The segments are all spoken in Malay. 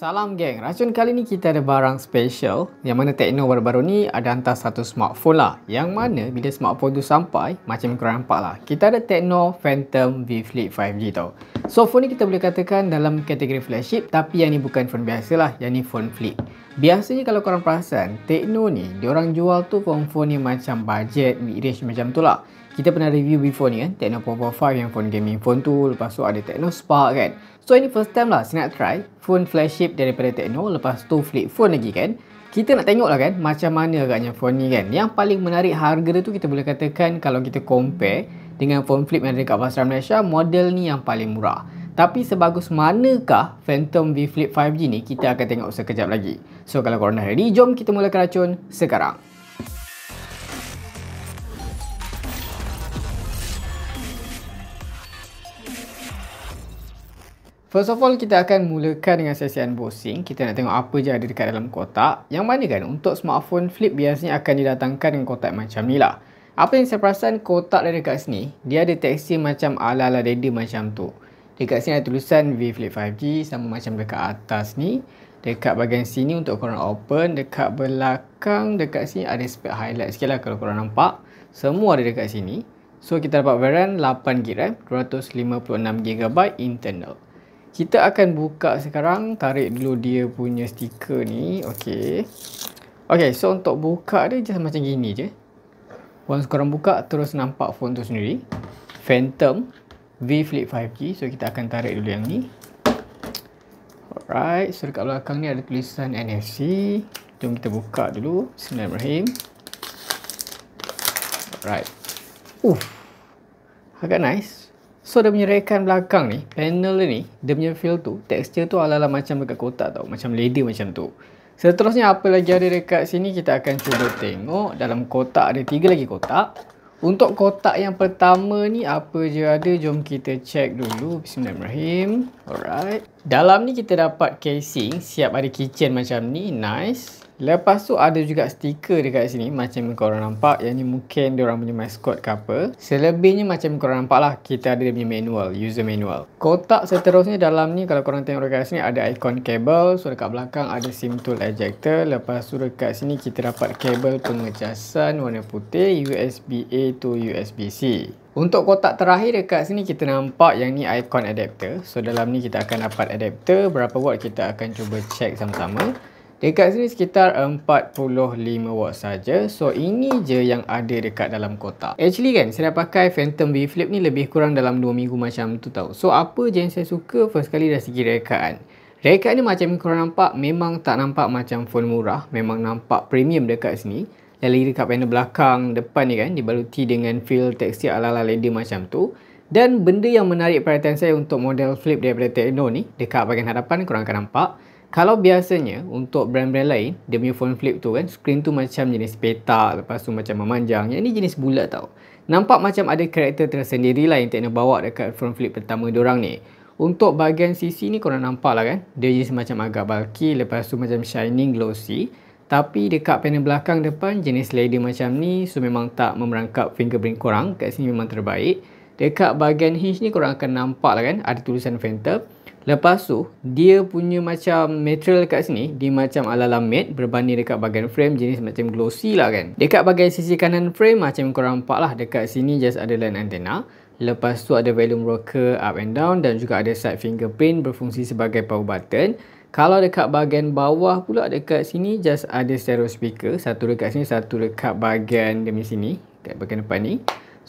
Salam geng, racun kali ni kita ada barang special yang mana Tekno baru-baru ni ada hantar satu smartphone lah yang mana bila smartphone tu sampai macam korang nampak lah kita ada Tekno Phantom V Flip 5G tau so phone ni kita boleh katakan dalam kategori flagship tapi yang ni bukan phone biasa lah yang ni phone flip biasanya kalau korang perasan Tekno ni diorang jual tu phone-phone ni macam budget, mid-range macam tu lah kita pernah review before ni kan eh, Tecno Popo 5 yang phone gaming phone tu lepas tu ada Tecno Spark kan so ini first time lah saya nak try phone flagship daripada Tecno lepas tu flip phone lagi kan kita nak tengok lah kan macam mana agaknya phone ni kan yang paling menarik harga dia tu kita boleh katakan kalau kita compare dengan phone flip yang ada dekat pasaran Malaysia model ni yang paling murah tapi sebagus manakah Phantom V Flip 5G ni kita akan tengok sekejap lagi so kalau korang dah ready jom kita mulakan racun sekarang First of all, kita akan mulakan dengan sesi unboxing. Kita nak tengok apa je ada dekat dalam kotak. Yang mana kan untuk smartphone flip biasanya akan didatangkan dengan kotak macam ni lah. Apa yang saya perasan kotak dari dekat sini, dia ada tekstil macam ala-ala dada macam tu. Dekat sini ada tulisan V Flip 5G sama macam dekat atas ni. Dekat bahagian sini untuk korang open. Dekat belakang dekat sini ada spek highlight sikit lah kalau korang nampak. Semua ada dekat sini. So kita dapat varian 8GB RAM, 256GB internal kita akan buka sekarang tarik dulu dia punya stiker ni okay? Okay, so untuk buka dia just macam gini je once korang buka terus nampak phone tu sendiri phantom v flip 5g so kita akan tarik dulu yang ni alright so dekat belakang ni ada tulisan NFC jom kita buka dulu bismillahirrahmanirrahim alright uh agak nice So dia punya rekan belakang ni, panel ni, dia punya feel tu, tekstur tu ala-ala macam dekat kotak tau. Macam leather macam tu. Seterusnya apa lagi ada dekat sini kita akan cuba tengok dalam kotak ada tiga lagi kotak. Untuk kotak yang pertama ni apa je ada jom kita check dulu Bismillahirrahmanirrahim. Alright. Dalam ni kita dapat casing siap ada kitchen macam ni. Nice. Lepas tu ada juga stiker dekat sini macam yang korang nampak yang ni mungkin dia orang punya mascot ke apa. Selebihnya macam yang korang nampak lah kita ada dia punya manual, user manual. Kotak seterusnya dalam ni kalau korang tengok dekat sini ada ikon kabel. So dekat belakang ada sim tool ejector. Lepas tu dekat sini kita dapat kabel pengecasan warna putih USB A to USB C. Untuk kotak terakhir dekat sini kita nampak yang ni ikon adapter. So dalam ni kita akan dapat adapter. Berapa watt kita akan cuba check sama-sama. Dekat sini sekitar 45 watt saja. So ini je yang ada dekat dalam kotak. Actually kan saya dah pakai Phantom V Flip ni lebih kurang dalam 2 minggu macam tu tau. So apa je yang saya suka first kali dari segi rekaan. Rekaan ni macam korang nampak memang tak nampak macam phone murah. Memang nampak premium dekat sini. Yang lagi dekat panel belakang depan ni kan dibaluti dengan feel tekstil ala-ala leather macam tu. Dan benda yang menarik perhatian saya untuk model flip daripada Techno ni dekat bahagian hadapan korang akan nampak kalau biasanya untuk brand-brand lain, dia punya phone flip tu kan, screen tu macam jenis petak, lepas tu macam memanjang. Yang ni jenis bulat tau. Nampak macam ada karakter tersendiri lah yang Tecno bawa dekat phone flip pertama diorang ni. Untuk bahagian sisi ni korang nampak lah kan, dia jenis macam agak bulky, lepas tu macam shining, glossy. Tapi dekat panel belakang depan, jenis leather macam ni, so memang tak memerangkap fingerprint korang. Kat sini memang terbaik. Dekat bahagian hinge ni korang akan nampak lah kan, ada tulisan Phantom. Lepas tu, dia punya macam material dekat sini, dia macam ala-ala matte berbanding dekat bahagian frame jenis macam glossy lah kan. Dekat bahagian sisi kanan frame macam korang nampak lah, dekat sini just ada line antena. Lepas tu ada volume rocker up and down dan juga ada side fingerprint berfungsi sebagai power button. Kalau dekat bahagian bawah pula dekat sini just ada stereo speaker. Satu dekat sini, satu dekat bahagian demi sini. Dekat bahagian depan ni.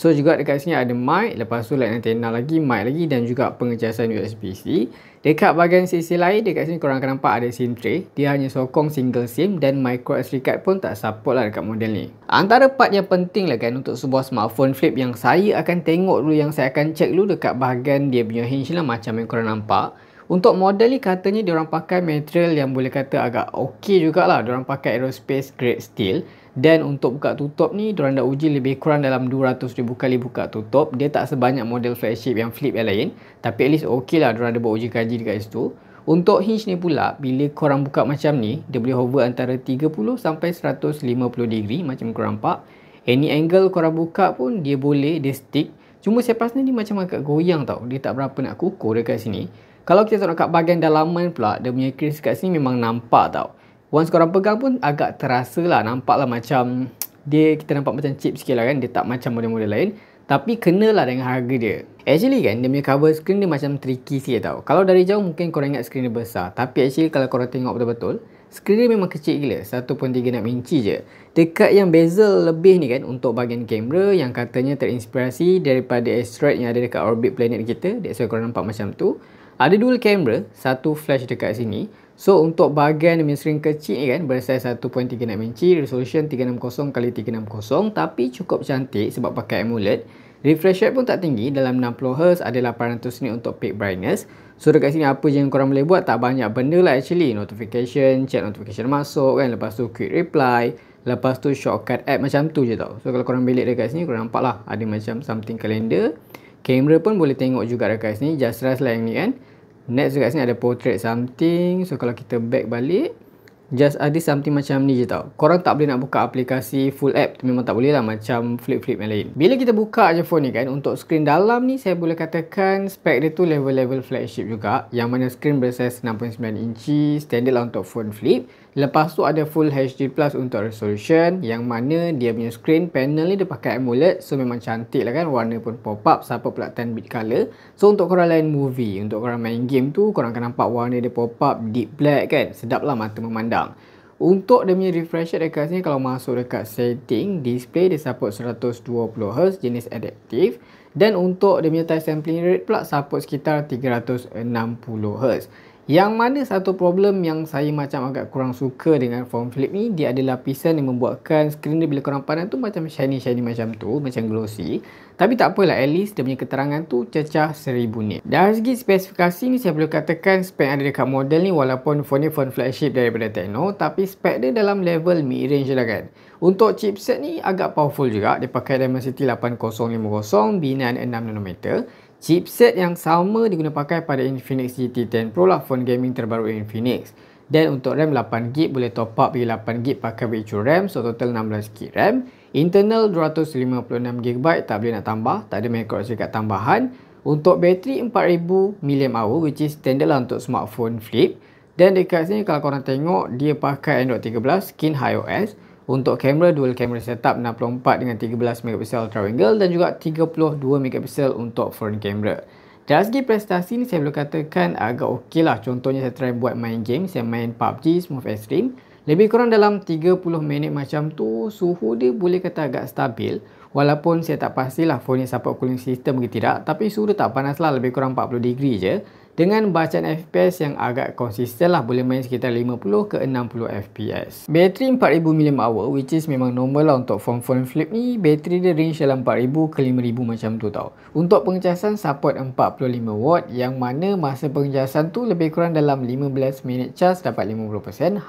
So juga dekat sini ada mic, lepas tu light antenna lagi, mic lagi dan juga pengecasan USB-C. Dekat bahagian sisi lain, dekat sini korang akan nampak ada SIM tray. Dia hanya sokong single SIM dan micro SD card pun tak support lah dekat model ni. Antara part yang penting lah kan untuk sebuah smartphone flip yang saya akan tengok dulu yang saya akan check dulu dekat bahagian dia punya hinge lah macam yang korang nampak. Untuk model ni katanya diorang pakai material yang boleh kata agak okey jugalah. Diorang pakai aerospace grade steel. Dan untuk buka tutup ni, diorang dah uji lebih kurang dalam ribu kali buka tutup. Dia tak sebanyak model flagship yang flip yang lain. Tapi at least okey lah diorang ada buat uji kaji dekat situ. Untuk hinge ni pula, bila korang buka macam ni, dia boleh hover antara 30 sampai 150 degree macam korang nampak. Any angle korang buka pun dia boleh, dia stick. Cuma selepas ni macam agak goyang tau. Dia tak berapa nak kukuh dekat sini. Kalau kita tengok kat bahagian dalaman pula, dia punya kris kat sini memang nampak tau. Once korang pegang pun agak terasa lah Nampak lah macam Dia kita nampak macam cheap sikit lah kan Dia tak macam model-model lain Tapi lah dengan harga dia Actually kan dia punya cover screen dia macam tricky sikit tau Kalau dari jauh mungkin korang ingat screen dia besar Tapi actually kalau korang tengok betul-betul Screen dia memang kecil gila 1.36 inci je Dekat yang bezel lebih ni kan Untuk bahagian kamera Yang katanya terinspirasi Daripada asteroid yang ada dekat orbit planet kita That's why korang nampak macam tu Ada dual kamera Satu flash dekat sini So untuk bahagian main sering kecil ni kan bersaiz 1.36 inci, resolution 360 kali 360 tapi cukup cantik sebab pakai AMOLED. Refresh rate pun tak tinggi dalam 60Hz ada 800 nit untuk peak brightness. So dekat sini apa je yang korang boleh buat tak banyak benda lah actually. Notification, chat notification masuk kan. Lepas tu quick reply. Lepas tu shortcut app macam tu je tau. So kalau korang bilik dekat sini korang nampak lah ada macam something calendar. Kamera pun boleh tengok juga dekat sini. Just rest lah yang ni kan next dekat sini ada portrait something so kalau kita back balik just ada something macam ni je tau korang tak boleh nak buka aplikasi full app memang tak boleh lah macam flip-flip yang lain bila kita buka je phone ni kan untuk screen dalam ni saya boleh katakan spek dia tu level-level flagship juga yang mana screen bersaiz 6.9 inci standard lah untuk phone flip Lepas tu ada Full HD Plus untuk resolution yang mana dia punya screen panel ni dia pakai AMOLED so memang cantik lah kan warna pun pop up siapa pula 10 bit color so untuk korang lain movie untuk korang main game tu korang akan nampak warna dia pop up deep black kan sedap lah mata memandang untuk dia punya refresh rate dekat sini kalau masuk dekat setting display dia support 120Hz jenis adaptive dan untuk dia punya touch sampling rate pula support sekitar 360Hz yang mana satu problem yang saya macam agak kurang suka dengan form flip ni Dia ada lapisan yang membuatkan skrin dia bila korang pandang tu macam shiny-shiny macam tu Macam glossy Tapi tak apalah at least dia punya keterangan tu cecah seribu nit Dari segi spesifikasi ni saya boleh katakan spek ada dekat model ni Walaupun phone ni phone flagship daripada Tecno Tapi spek dia dalam level mid-range lah kan Untuk chipset ni agak powerful juga Dia pakai Dimensity 8050 binaan 6 nanometer chipset yang sama diguna pakai pada Infinix GT10 Pro lah phone gaming terbaru Infinix. Dan untuk RAM 8GB boleh top up bagi 8GB pakai virtual RAM so total 16GB RAM. Internal 256GB tak boleh nak tambah, tak ada micro SD tambahan. Untuk bateri 4000 mAh which is standard lah untuk smartphone flip. Dan dekat sini kalau korang tengok dia pakai Android 13 skin iOS untuk kamera dual camera setup 64 dengan 13 megapixel triangle dan juga 32 megapixel untuk front camera. Dari segi prestasi ni saya boleh katakan agak okey lah. Contohnya saya try buat main game, saya main PUBG Smooth Extreme. Lebih kurang dalam 30 minit macam tu, suhu dia boleh kata agak stabil. Walaupun saya tak pastilah phone ni support cooling system ke tidak. Tapi suhu dia tak panas lah, lebih kurang 40 degree je dengan bacaan FPS yang agak konsisten lah boleh main sekitar 50 ke 60 FPS. Bateri 4000 mAh which is memang normal lah untuk phone phone flip ni, bateri dia range dalam 4000 ke 5000 macam tu tau. Untuk pengecasan support 45W yang mana masa pengecasan tu lebih kurang dalam 15 minit charge dapat 50%, 100%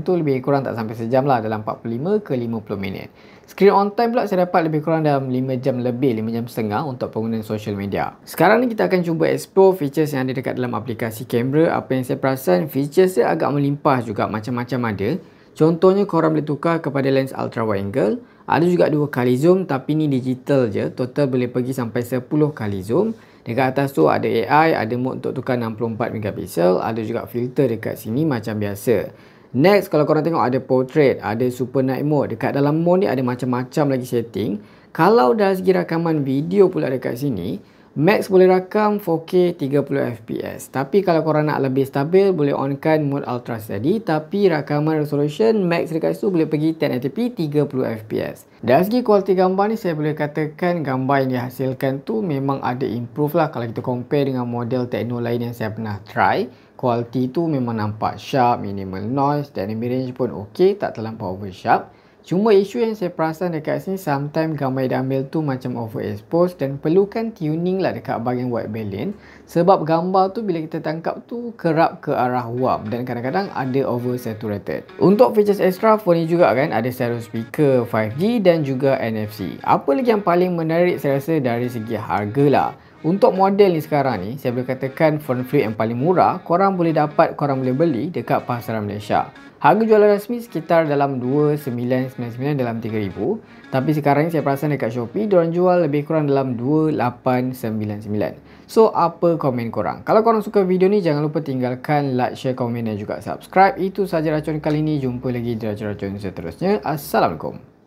tu lebih kurang tak sampai sejam lah dalam 45 ke 50 minit. Screen on time pula saya dapat lebih kurang dalam 5 jam lebih, 5 jam setengah untuk penggunaan social media. Sekarang ni kita akan cuba explore features yang ada dekat dalam aplikasi kamera. Apa yang saya perasan, features dia agak melimpah juga macam-macam ada. Contohnya korang boleh tukar kepada lens ultra wide angle. Ada juga dua kali zoom tapi ni digital je. Total boleh pergi sampai 10 kali zoom. Dekat atas tu ada AI, ada mode untuk tukar 64 megapixel, ada juga filter dekat sini macam biasa. Next kalau korang tengok ada portrait, ada super night mode. Dekat dalam mode ni ada macam-macam lagi setting. Kalau dah segi rakaman video pula dekat sini, max boleh rakam 4K 30fps. Tapi kalau korang nak lebih stabil, boleh onkan mode ultra steady. Tapi rakaman resolution max dekat situ boleh pergi 1080p 30fps. Dari segi kualiti gambar ni, saya boleh katakan gambar yang dihasilkan tu memang ada improve lah kalau kita compare dengan model Tecno lain yang saya pernah try quality tu memang nampak sharp, minimal noise, dynamic range pun okey, tak terlampau over sharp. Cuma isu yang saya perasan dekat sini, sometimes gambar yang diambil tu macam overexposed dan perlukan tuning lah dekat bahagian white balance. Sebab gambar tu bila kita tangkap tu kerap ke arah warm dan kadang-kadang ada over saturated. Untuk features extra, phone ni juga kan ada stereo speaker 5G dan juga NFC. Apa lagi yang paling menarik saya rasa dari segi harga lah. Untuk model ni sekarang ni, saya boleh katakan front flip yang paling murah, korang boleh dapat, korang boleh beli dekat pasaran Malaysia. Harga jualan rasmi sekitar dalam RM2,999 dalam RM3,000. Tapi sekarang ni saya perasan dekat Shopee, diorang jual lebih kurang dalam RM2,899. So, apa komen korang? Kalau korang suka video ni, jangan lupa tinggalkan like, share, komen dan juga subscribe. Itu sahaja racun kali ni. Jumpa lagi di racun-racun seterusnya. Assalamualaikum.